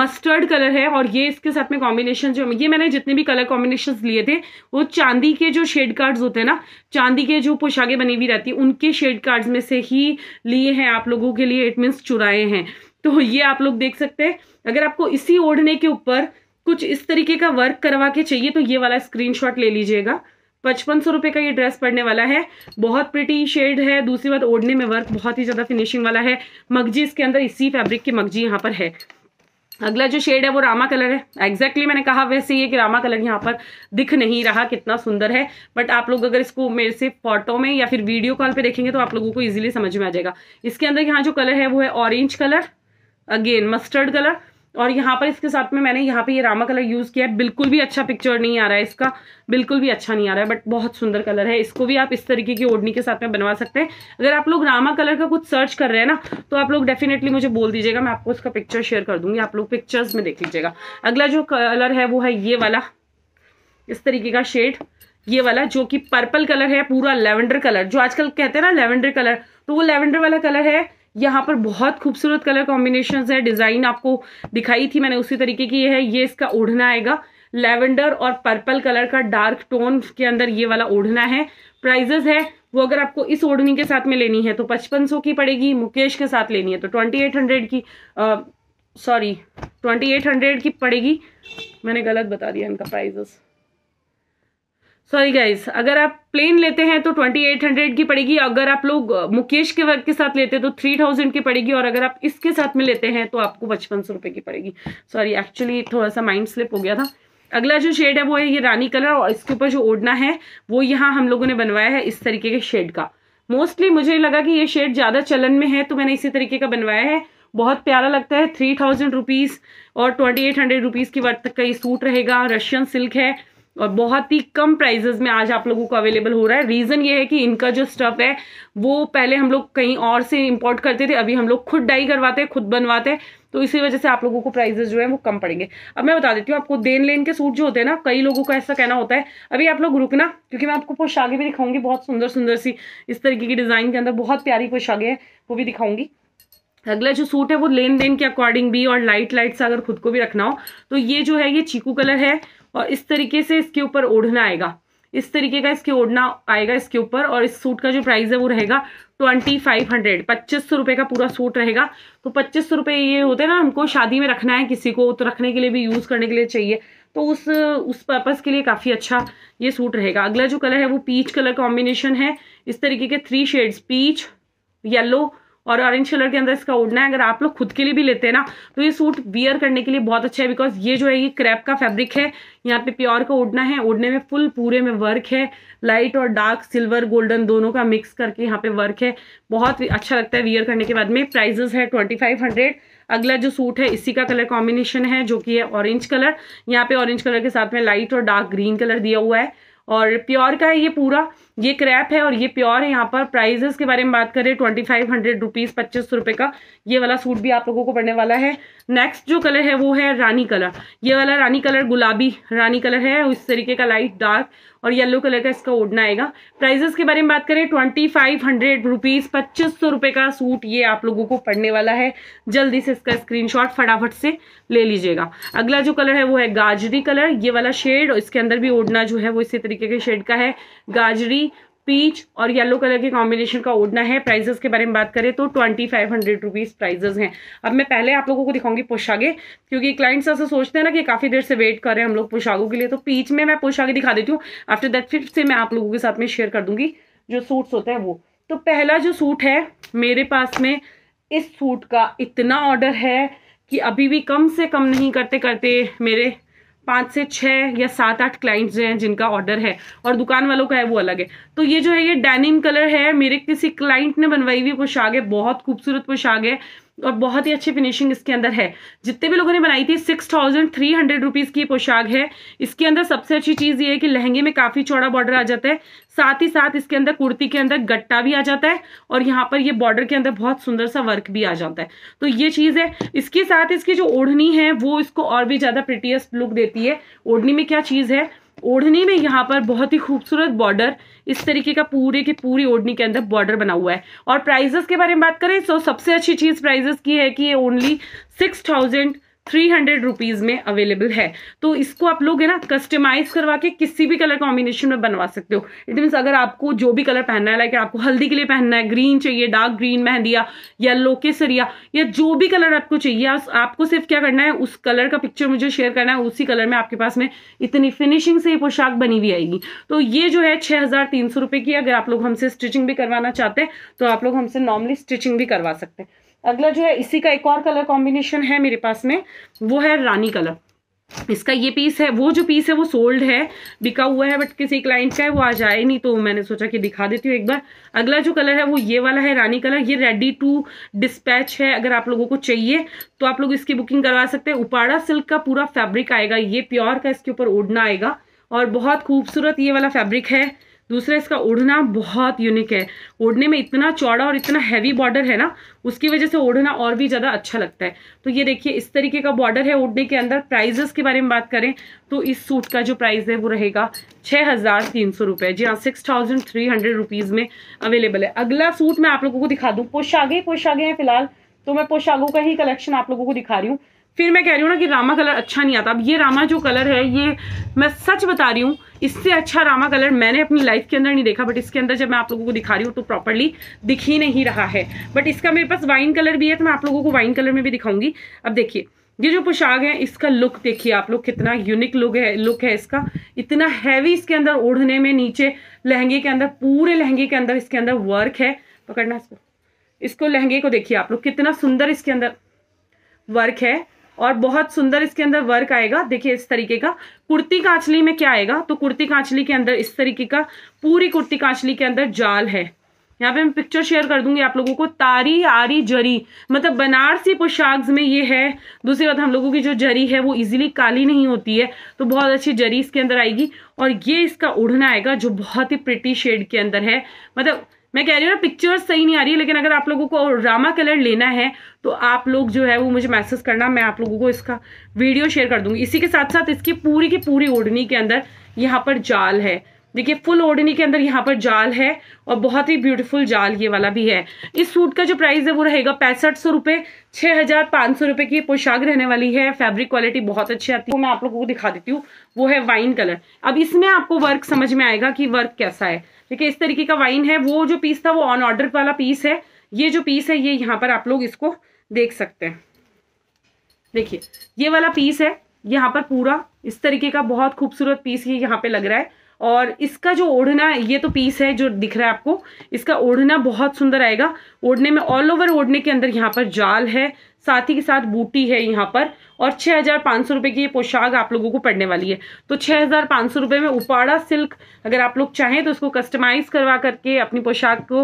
S1: mustard colour है और ये इसके साथ में कॉम्बिनेशन जो ये मैंने जितने भी कलर कॉम्बिनेशन लिए थे वो चांदी के जो शेड कार्ड्स होते हैं ना चांदी के जो पोशाकें बनी हुई रहती है उनके शेड कार्ड्स में से ही लिए हैं आप लोगों के लिए इट मीन्स चुराए हैं तो ये आप लोग देख सकते हैं अगर आपको इसी ओढ़ने के ऊपर कुछ इस तरीके का वर्क करवा के चाहिए तो ये वाला स्क्रीनशॉट ले लीजिएगा पचपन सौ रुपए का ये ड्रेस पड़ने वाला है बहुत प्रिटी शेड है दूसरी बात ओढ़ने में वर्क बहुत ही ज़्यादा फिनिशिंग वाला है मगजी इसके अंदर इसी फैब्रिक की मगजी यहाँ पर है अगला जो शेड है वो रामा कलर है एग्जैक्टली exactly मैंने कहा वैसे ये कि रामा कलर यहाँ पर दिख नहीं रहा कितना सुंदर है बट आप लोग अगर इसको मेरे से फोटो में या फिर वीडियो कॉल पे देखेंगे तो आप लोगों को इजीली समझ में आ जाएगा इसके अंदर यहाँ जो कलर है वो है orange colour again mustard colour और यहाँ पर इसके साथ में मैंने यहाँ पे ये रामा कलर यूज़ किया है बिल्कुल भी अच्छा पिक्चर नहीं आ रहा है इसका बिल्कुल भी अच्छा नहीं आ रहा है बट बहुत सुंदर कलर है इसको भी आप इस तरीके की ओढ़नी के साथ में बनवा सकते हैं अगर आप लोग रामा कलर का कुछ सर्च कर रहे हैं ना तो आप लोग डेफिनेटली मुझे बोल दीजिएगा मैं आपको उसका पिक्चर शेयर कर दूंगी आप लोग पिक्चर्स में देख लीजिएगा अगला जो कलर है वो है ये वाला इस तरीके का शेड ये वाला जो कि पर्पल कलर है पूरा लेवेंडर कलर जो आजकल कहते हैं ना लेवेंडर कलर तो वो लेवेंडर वाला कलर है यहाँ पर बहुत खूबसूरत कलर कॉम्बिनेशन है डिज़ाइन आपको दिखाई थी मैंने उसी तरीके की है ये इसका ओढ़ना आएगा लेवेंडर और पर्पल कलर का डार्क टोन के अंदर ये वाला ओढ़ना है प्राइजेस है वो अगर आपको इस ओढ़नी के साथ में लेनी है तो पचपन सौ की पड़ेगी मुकेश के साथ लेनी है तो ट्वेंटी एट हंड्रेड की सॉरी ट्वेंटी एट हंड्रेड की पड़ेगी मैंने गलत बता दिया इनका प्राइजेस सॉरी गाइज अगर आप प्लेन लेते हैं तो ट्वेंटी एट हंड्रेड की पड़ेगी अगर आप लोग मुकेश के वर्क के साथ लेते हैं तो थ्री थाउजेंड की पड़ेगी और अगर आप इसके साथ में लेते हैं तो आपको पचपन सौ रुपए की पड़ेगी सॉरी एक्चुअली थोड़ा सा माइंड स्लिप हो गया था अगला जो शेड है वो है ये रानी कलर और इसके ऊपर जो ओढ़ना है वो यहाँ हम लोगों ने बनवाया है इस तरीके के शेड का मोस्टली मुझे लगा कि ये शेड ज़्यादा चलन में है तो मैंने इसी तरीके का बनवाया है बहुत प्यारा लगता है थ्री थाउजेंड रुपीज़ और ट्वेंटी एट हंड्रेड रुपीज़ की वर्त तक का ये सूट रहेगा रशियन सिल्क है और बहुत ही कम प्राइजेज में आज आप लोगों को अवेलेबल हो रहा है रीज़न ये है कि इनका जो स्टफ़ है वो पहले हम लोग कहीं और से इम्पोर्ट करते थे अभी हम लोग खुद डाई करवाते हैं खुद बनवाते हैं तो इसी वजह से आप लोगों को प्राइजेस जो है वो कम पड़ेंगे अब मैं बता देती हूँ आपको देन लेन के सूट जो होते हैं ना कई लोगों का ऐसा कहना होता है अभी आप लोग रुकना क्योंकि मैं आपको पोशाकें भी दिखाऊंगी बहुत सुंदर सुंदर सी इस तरीके की डिज़ाइन के अंदर बहुत प्यारी पोशाकें हैं वो भी दिखाऊंगी अगला जो सूट है वो लेन देन के अकॉर्डिंग भी और लाइट लाइट सा अगर खुद को भी रखना हो तो ये जो है ये चीकू कलर है और इस तरीके से इसके ऊपर ओढ़ना आएगा इस तरीके का इसके ओढ़ना आएगा इसके ऊपर और इस सूट का जो प्राइस है वो रहेगा ट्वेंटी फाइव हंड्रेड पच्चीस सौ रुपये का पूरा सूट रहेगा तो पच्चीस सौ रुपये ये होते हैं ना हमको शादी में रखना है किसी को तो रखने के लिए भी यूज़ करने के लिए चाहिए तो उस उस पर्पज़ के लिए काफ़ी अच्छा ये सूट रहेगा अगला जो कलर है वो पीच कलर कॉम्बिनेशन है इस तरीके के थ्री शेड्स पीच येलो और ऑरेंज कलर के अंदर इसका उड़ना है अगर आप लोग खुद के लिए भी लेते हैं ना तो ये सूट वियर करने के लिए बहुत अच्छा है बिकॉज ये जो है ये क्रैप का फैब्रिक है यहाँ पे प्योर का उड़ना है उड़ने में फुल पूरे में वर्क है लाइट और डार्क सिल्वर गोल्डन दोनों का मिक्स करके यहाँ पे वर्क है बहुत अच्छा लगता है वियर करने के बाद में प्राइजेस है ट्वेंटी फाइव हंड्रेड अगला जो सूट है इसी का कलर कॉम्बिनेशन है जो कि है ऑरेंज कलर यहाँ पे ऑरेंज कलर के साथ में लाइट और डार्क ग्रीन कलर दिया हुआ है और प्योर का है ये पूरा ये क्रैप है और ये प्योर है यहाँ पर प्राइजेस के बारे में बात करें ट्वेंटी फाइव हंड्रेड रुपीज़ पच्चीस सौ रुपये का ये वाला सूट भी आप लोगों को पड़ने वाला है नेक्स्ट जो कलर है वो है रानी कलर ये वाला रानी कलर गुलाबी रानी कलर है इस तरीके का लाइट डार्क और येलो कलर का इसका ओढ़ना आएगा प्राइजेस के बारे में बात करें ट्वेंटी फाइव हंड्रेड रुपीज़ पच्चीस सौ रुपये का सूट ये आप लोगों को पड़ने वाला है जल्दी से इसका स्क्रीनशॉट फटाफट से ले लीजिएगा अगला जो कलर है वो है गाजरी कलर ये वाला शेड और इसके अंदर भी ओढ़ना जो है वो इसी तरीके के शेड का है गाजरी पीच और येलो कलर के कॉम्बिनेशन का ओढ़ना है प्राइजेस के बारे में बात करें तो twenty five hundred rupees prices हैं अब मैं पहले आप लोगों को दिखाऊंगी पोशागे क्योंकि क्लाइंट्स ऐसा सोचते हैं ना कि काफ़ी देर से वेट कर रहे हैं हम लोग पोशागों के लिए तो पीच में मैं पोशागे दिखा देती हूँ आफ्टर दैट फिर से मैं आप लोगों के साथ में शेयर कर दूंगी जो सूट्स होते हैं वो तो पहला जो सूट है मेरे पास में इस सूट का इतना ऑर्डर है कि अभी भी कम से कम नहीं करते करते मेरे पाँच से छः या सात आठ क्लाइंट्स जो हैं जिनका ऑर्डर है और दुकान वालों का है वो अलग है तो ये जो है ये डेनिम कलर है मेरे किसी क्लाइंट ने बनवाई हुई पोशाक है बहुत खूबसूरत पोशाक है और बहुत ही अच्छी फिनिशिंग इसके अंदर है जितने भी लोगों ने बनाई थी six thousand three hundred rupees की पोशाक है इसके अंदर सबसे अच्छी चीज़ ये है कि लहंगे में काफ़ी चौड़ा बॉर्डर आ जाता है साथ ही साथ इसके अंदर कुर्ती के अंदर गट्टा भी आ जाता है और यहाँ पर ये बॉर्डर के अंदर बहुत सुंदर सा वर्क भी आ जाता है तो ये चीज़ है इसके साथ इसकी जो ओढ़नी है वो इसको और भी ज़्यादा प्रिटियस्ट लुक देती है ओढ़नी में क्या चीज़ है ओढ़नी में यहाँ पर बहुत ही खूबसूरत बॉर्डर इस तरीके का पूरे की पूरी ओढ़नी के अंदर बॉर्डर बना हुआ है और प्राइजेस के बारे में बात करें तो सबसे अच्छी चीज़ प्राइजेस की है कि ये only six thousand three hundred rupees में अवेलेबल है तो इसको आप लोग है ना कस्टमाइज करवा के किसी भी कलर कॉम्बिनेशन में बनवा सकते हो इट मीन्स अगर आपको जो भी कलर पहनना है लाइक आपको हल्दी के लिए पहनना है ग्रीन चाहिए डार्क ग्रीन मेहंदिया येलो केसरिया या जो भी कलर आपको चाहिए आपको सिर्फ क्या करना है उस कलर का पिक्चर मुझे शेयर करना है उसी कलर में आपके पास में इतनी फिनिशिंग से ये पोशाक बनी हुई आएगी तो ये जो है छः हज़ार तीन सौ रुपये की अगर आप लोग हमसे स्टिचिंग भी करवाना चाहते हैं तो आप लोग हमसे नॉर्मली स्टिचिंग भी करवा सकते हैं अगला जो है इसी का एक और कलर कॉम्बिनेशन है मेरे पास में वो है रानी कलर इसका ये पीस है वो जो पीस है वो सोल्ड है बिका हुआ है बट किसी क्लाइंट का है वो आ जाए नहीं तो मैंने सोचा कि दिखा देती हूँ एक बार अगला जो कलर है वो ये वाला है रानी कलर ये रेडी टू डिस्पैच है अगर आप लोगों को चाहिए तो आप लोग इसकी बुकिंग करवा सकते हैं उपाड़ा सिल्क का पूरा फैब्रिक आएगा ये प्योर का इसके ऊपर ओढ़ना आएगा और बहुत खूबसूरत ये वाला फैब्रिक है दूसरा इसका ओढ़ना बहुत यूनिक है ओढ़ने में इतना चौड़ा और इतना हैवी बॉर्डर है ना उसकी वजह से ओढ़ना और भी ज़्यादा अच्छा लगता है तो ये देखिए इस तरीके का बॉर्डर है ओढ़ने के अंदर प्राइजेस के बारे में बात करें तो इस सूट का जो प्राइस है वो रहेगा छः हज़ार तीन सौ रुपये जी हाँ six thousand three hundred rupees में अवेलेबल है अगला सूट मैं आप लोगों को दिखा दूँ पोशागे पोशागे हैं फिलहाल तो मैं पोशागों का ही कलेक्शन आप लोगों को दिखा रही हूँ फिर मैं कह रही हूँ ना कि रामा कलर अच्छा नहीं आता अब ये रामा जो कलर है ये मैं सच बता रही हूँ इससे अच्छा रामा कलर मैंने अपनी लाइफ के अंदर नहीं देखा बट इसके अंदर जब मैं आप लोगों को दिखा रही हूँ तो प्रॉपरली दिख ही नहीं रहा है बट इसका मेरे पास वाइन कलर भी है तो मैं आप लोगों को वाइन कलर में भी दिखाऊंगी अब देखिए ये जो पोशाक है इसका लुक देखिए आप लोग कितना यूनिक लुक है लुक है इसका इतना हैवी इसके अंदर ओढ़ने में नीचे लहंगे के अंदर पूरे लहंगे के अंदर इसके अंदर वर्क है पकड़ना इसको इसको लहंगे को देखिए आप लोग कितना सुंदर इसके अंदर वर्क है और बहुत सुंदर इसके अंदर वर्क आएगा देखिए इस तरीके का कुर्ती कांचली में क्या आएगा तो कुर्ती कांचली के अंदर इस तरीके का पूरी कुर्ती कांचली के अंदर जाल है यहाँ पे मैं पिक्चर शेयर कर दूंगी आप लोगों को तारी आरी जरी मतलब बनारसी पोशाक में ये है दूसरी बात हम लोगों की जो जरी है वो इजीली काली नहीं होती है तो बहुत अच्छी जरी इसके अंदर आएगी और ये इसका उड़ना आएगा जो बहुत ही प्रिटी शेड के अंदर है मतलब मैं कह रही हूँ ना पिक्चर्स सही नहीं आ रही है लेकिन अगर आप लोगों को रामा कलर लेना है तो आप लोग जो है वो मुझे मैसेज करना मैं आप लोगों को इसका वीडियो शेयर कर दूंगी इसी के साथ साथ इसकी पूरी की पूरी ओढ़नी के अंदर यहाँ पर जाल है देखिए फुल ओढ़नी के अंदर यहाँ पर जाल है और बहुत ही ब्यूटीफुल जाल ये वाला भी है इस सूट का जो प्राइस है वो रहेगा पैंसठ सौ रुपये छः हज़ार पाँच सौ रुपये की पोशाक रहने वाली है फैब्रिक क्वालिटी बहुत अच्छी आती है मैं आप लोगों को दिखा देती हूँ वो है वाइन कलर अब इसमें आपको वर्क समझ में आएगा कि वर्क कैसा है देखिए इस तरीके का वाइन है वो जो पीस था वो ऑन ऑर्डर वाला पीस है ये जो पीस है ये यहाँ पर आप लोग इसको देख सकते हैं देखिए ये वाला पीस है यहाँ पर पूरा इस तरीके का बहुत खूबसूरत पीस ये यहाँ पे लग रहा है और इसका जो ओढ़ना ये तो पीस है जो दिख रहा है आपको इसका ओढ़ना बहुत सुंदर आएगा ओढ़ने में ऑल ओवर ओढ़ने के अंदर यहाँ पर जाल है साथ ही के साथ बूटी है यहाँ पर और छः हज़ार पाँच सौ रुपये की ये पोशाक आप लोगों को पड़ने वाली है तो छः हज़ार पाँच सौ रुपये में उपाड़ा सिल्क अगर आप लोग चाहें तो उसको कस्टमाइज़ करवा करके अपनी पोशाक को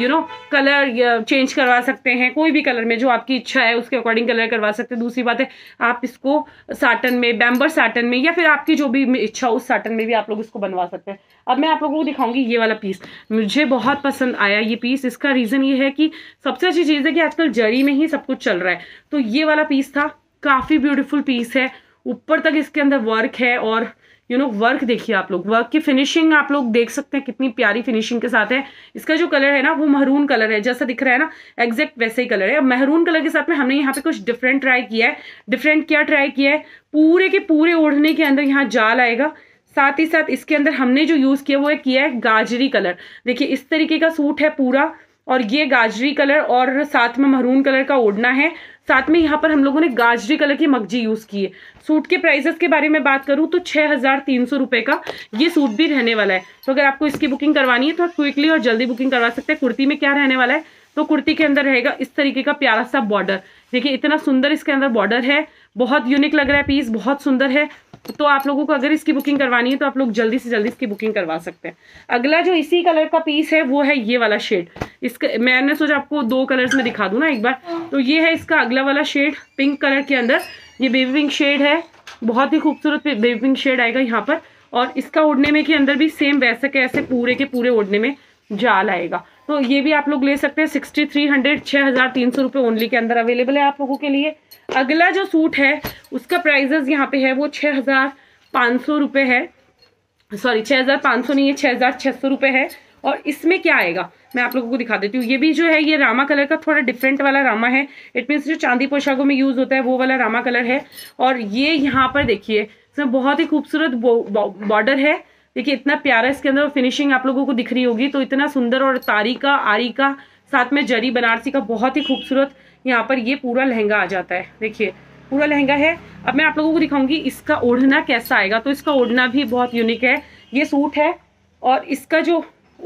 S1: यू नो कलर चेंज करवा सकते हैं कोई भी कलर में जो आपकी इच्छा है उसके अकॉर्डिंग कलर करवा सकते हैं दूसरी बात है आप इसको साटन में बैम्बर साटन में या फिर आपकी जो भी इच्छा उस साटन में भी आप लोग इसको बनवा सकते हैं अब मैं आप लोगों को दिखाऊंगी ये वाला पीस मुझे बहुत पसंद आया ये पीस इसका रीज़न ये है कि सबसे अच्छी चीज़ है कि आजकल जरी में ही सब कुछ चल रहा है तो ये वाला पीस था काफ़ी ब्यूटीफुल पीस है ऊपर तक इसके अंदर वर्क है और यू नो वर्क देखिए आप लोग वर्क की फिनिशिंग आप लोग देख सकते हैं कितनी प्यारी फिनिशिंग के साथ है इसका जो कलर है ना वो महरून कलर है जैसा दिख रहा है ना एग्जैक्ट वैसे ही कलर है महरून कलर के साथ में हमने यहाँ पे कुछ डिफरेंट ट्राई किया है डिफरेंट क्या ट्राई किया है पूरे के पूरे ओढ़ने के अंदर यहाँ जाल आएगा साथ ही साथ इसके अंदर हमने जो यूज़ किया वो है किया है गाजरी कलर देखिए इस तरीके का सूट है पूरा और ये गाजरी कलर और साथ में मरून कलर का ओढ़ना है साथ में यहाँ पर हम लोगों ने गाजरी कलर की मगजी यूज़ की है सूट के प्राइजेस के बारे में बात करूँ तो छः हज़ार तीन सौ रुपये का ये सूट भी रहने वाला है तो अगर आपको इसकी बुकिंग करवानी है तो आप क्विकली और जल्दी बुकिंग करवा सकते हैं कुर्ती में क्या रहने वाला है तो कुर्ती के अंदर रहेगा इस तरीके का प्यारा सा बॉर्डर देखिए इतना सुंदर इसके अंदर बॉर्डर है बहुत यूनिक लग रहा है पीस बहुत सुंदर है तो आप लोगों को अगर इसकी बुकिंग करवानी है तो आप लोग जल्दी से जल्दी इसकी बुकिंग करवा सकते हैं अगला जो इसी कलर का पीस है वो है ये वाला शेड इसका मैंने सोचा आपको दो कलर्स में दिखा दूँ ना एक बार तो ये है इसका अगला वाला शेड पिंक कलर के अंदर ये बेबी पिंक शेड है बहुत ही खूबसूरत बेबी पिंक शेड आएगा यहाँ पर और इसका ओढ़ने में के अंदर भी सेम वैसे के ऐसे पूरे के पूरे ओढ़ने में जाल आएगा तो ये भी आप लोग ले सकते हैं सिक्सटी थ्री हंड्रेड छः हज़ार तीन सौ रुपये ओनली के अंदर अवेलेबल है आप लोगों के लिए अगला जो सूट है उसका प्राइजेस यहाँ पे है वो छः हज़ार पाँच सौ रुपये है सॉरी छः हज़ार पाँच सौ नहीं है छः हज़ार छः सौ रुपये है और इसमें क्या आएगा मैं आप लोगों को दिखा देती हूँ ये भी जो है ये रामा कलर का थोड़ा डिफरेंट वाला रामा है इट मीन्स जो चांदी पोशाकों में यूज़ होता है वो वाला रामा कलर है और ये यहाँ पर देखिए इसमें बहुत ही खूबसूरत बॉर्डर है देखिए इतना प्यारा इसके अंदर फिनिशिंग आप लोगों को दिख रही होगी तो इतना सुंदर और तारी का आरी का साथ में जरी बनारसी का बहुत ही खूबसूरत यहाँ पर ये पूरा लहंगा आ जाता है देखिए पूरा लहंगा है अब मैं आप लोगों को दिखाऊंगी इसका ओढ़ना कैसा आएगा तो इसका ओढ़ना भी बहुत यूनिक है ये सूट है और इसका जो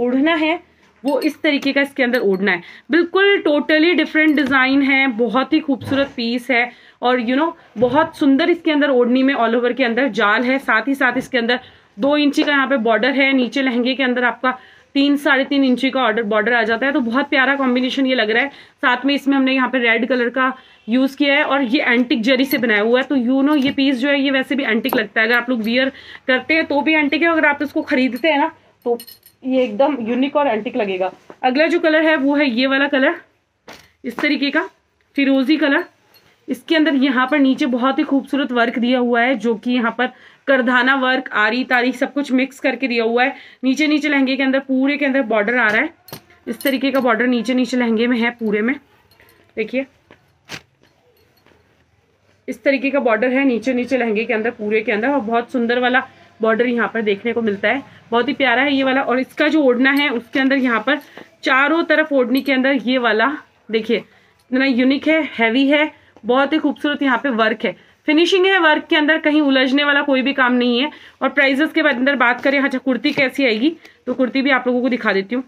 S1: ओढ़ना है वो इस तरीके का इसके अंदर ओढ़ना है बिल्कुल टोटली डिफरेंट डिज़ाइन है बहुत ही खूबसूरत पीस है और यू you नो know, बहुत सुंदर इसके अंदर ओढ़नी में ऑल ओवर के अंदर जाल है साथ ही साथ इसके अंदर दो इंची का यहाँ पे बॉर्डर है नीचे लहंगे के अंदर आपका तीन साढ़े तीन इंची का ऑर्डर बॉर्डर आ जाता है तो बहुत प्यारा कॉम्बिनेशन ये लग रहा है साथ में इसमें हमने यहाँ पे रेड कलर का यूज़ किया है और ये एंटिक जरी से बनाया हुआ है तो यू नो ये पीस जो है ये वैसे भी एंटिक लगता है अगर आप लोग वियर करते हैं तो भी एंटिक है अगर आप इसको खरीदते हैं ना तो ये एकदम यूनिक और एंटिक लगेगा अगला जो कलर है वो है ये वाला कलर इस तरीके का फिरोजी कलर इसके अंदर यहाँ पर नीचे बहुत ही खूबसूरत वर्क दिया हुआ है जो कि यहाँ पर करधाना वर्क आरी तारी सब कुछ मिक्स करके दिया हुआ है नीचे नीचे लहंगे के अंदर पूरे के अंदर बॉर्डर आ रहा है इस तरीके का बॉर्डर नीचे नीचे लहंगे में है पूरे में देखिए इस तरीके का बॉर्डर है नीचे नीचे लहंगे के अंदर पूरे के अंदर और बहुत सुंदर वाला बॉर्डर यहाँ पर देखने को मिलता है बहुत ही प्यारा है ये वाला और इसका जो ओढ़ना है उसके अंदर यहाँ पर चारों तरफ ओढ़नी के अंदर ये वाला देखिए इतना यूनिक है हैवी है बहुत ही खूबसूरत यहाँ पे वर्क है फिनिशिंग है वर्क के अंदर कहीं उलझने वाला कोई भी काम नहीं है और प्राइजेस के अंदर बात करें अच्छा कुर्ती कैसी आएगी तो कुर्ती भी आप लोगों को दिखा देती हूँ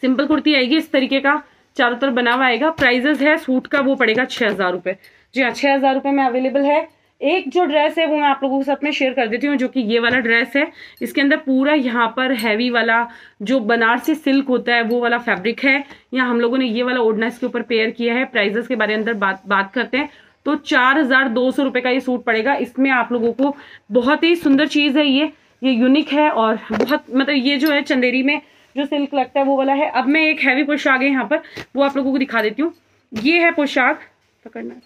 S1: सिंपल कुर्ती आएगी इस तरीके का चारों तरफ बना हुआ आएगा प्राइजेस है सूट का वो पड़ेगा छः हज़ार रुपये जी हाँ छः हज़ार रुपये में अवेलेबल है एक जो ड्रेस है वो मैं आप लोगों के साथ में शेयर कर देती हूँ जो कि ये वाला ड्रेस है इसके अंदर पूरा यहाँ पर हैवी वाला जो बनारसी सिल्क होता है वो वाला फैब्रिक है यहाँ हम लोगों ने ये वाला ओडना इसके ऊपर पेयर किया है प्राइजेस के बारे में अंदर बात बात करते हैं तो चार हजार दो सौ रुपये का ये सूट पड़ेगा इसमें आप लोगों को बहुत ही सुंदर चीज़ है ये ये यूनिक है और बहुत मतलब ये जो है चंदेरी में जो सिल्क लगता है वो वाला है अब मैं एक हैवी पोशाक है यहाँ पर वो आप लोगों को दिखा देती हूँ ये है पोशाक पकड़ना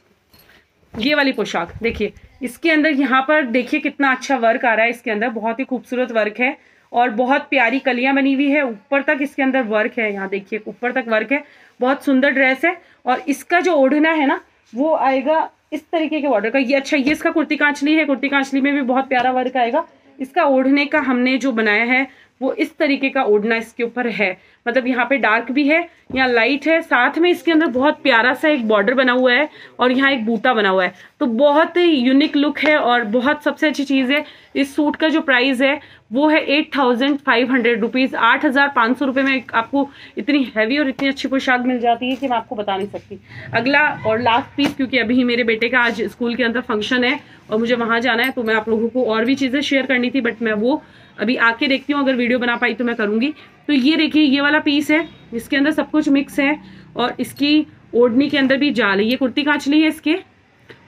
S1: ये वाली पोशाक देखिए इसके अंदर यहाँ पर देखिए कितना अच्छा वर्क आ रहा है इसके अंदर बहुत ही खूबसूरत वर्क है और बहुत प्यारी कलियां बनी हुई है ऊपर तक इसके अंदर वर्क है यहाँ देखिए ऊपर तक वर्क है बहुत सुंदर ड्रेस है और इसका जो ओढ़ना है ना वो आएगा इस तरीके के ऑर्डर का ये अच्छा ये इसका कुर्ती कांचली है कुर्ती कांचली में भी बहुत प्यारा वर्क आएगा इसका ओढ़ने का हमने जो बनाया है वो इस तरीके का ओढ़ना इसके ऊपर है मतलब यहाँ पे डार्क भी है यहाँ लाइट है साथ में इसके अंदर बहुत प्यारा सा एक बॉर्डर बना हुआ है और यहाँ एक बूटा बना हुआ है तो बहुत ही यूनिक लुक है और बहुत सबसे अच्छी चीज़ है इस सूट का जो प्राइस है वो है eight thousand five hundred rupees आठ हज़ार पाँच सौ रुपये में आपको इतनी हैवी और इतनी अच्छी पोशाक मिल जाती है कि मैं आपको बता नहीं सकती अगला और लास्ट पीस क्योंकि अभी मेरे बेटे का आज स्कूल के अंदर फंक्शन है और मुझे वहाँ जाना है तो मैं आप लोगों को और भी चीज़ें शेयर करनी थी बट मैं वो अभी आके देखती हूँ अगर वीडियो बना पाई तो मैं करूँगी तो ये देखिए ये वाला पीस है इसके अंदर सब कुछ मिक्स है और इसकी ओढ़नी के अंदर भी जाल है ये कुर्ती ली है इसके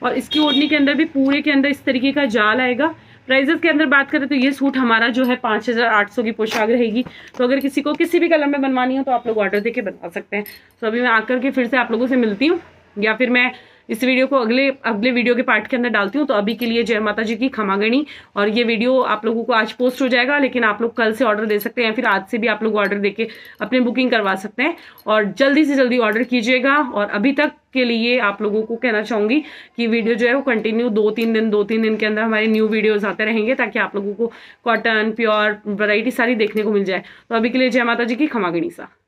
S1: और इसकी ओढ़नी के अंदर भी पूरे के अंदर इस तरीके का जाल आएगा प्राइजेस के अंदर बात करें तो ये सूट हमारा जो है पाँच हज़ार आठ सौ की पोशाक रहेगी तो अगर किसी को किसी भी कलर में बनवानी हो तो आप लोग ऑर्डर देके बनवा सकते हैं तो अभी मैं आकर के फिर से आप लोगों से मिलती हूँ या फिर मैं इस वीडियो को अगले अगले वीडियो के पार्ट के अंदर डालती हूँ तो अभी के लिए जय माता जी की खमागणी और ये वीडियो आप लोगों को आज पोस्ट हो जाएगा लेकिन आप लोग कल से ऑर्डर दे सकते हैं या फिर आज से भी आप लोग ऑर्डर देके अपने बुकिंग करवा सकते हैं और जल्दी से जल्दी ऑर्डर कीजिएगा और अभी तक के लिए आप लोगों को कहना चाहूँगी कि वीडियो जो है वो कंटिन्यू दो तीन दिन दो तीन दिन के अंदर हमारे न्यू वीडियोज आते रहेंगे ताकि आप लोगों को कॉटन प्योर वैरायटी सारी देखने को मिल जाए तो अभी के लिए जय माता जी की खमागणी सा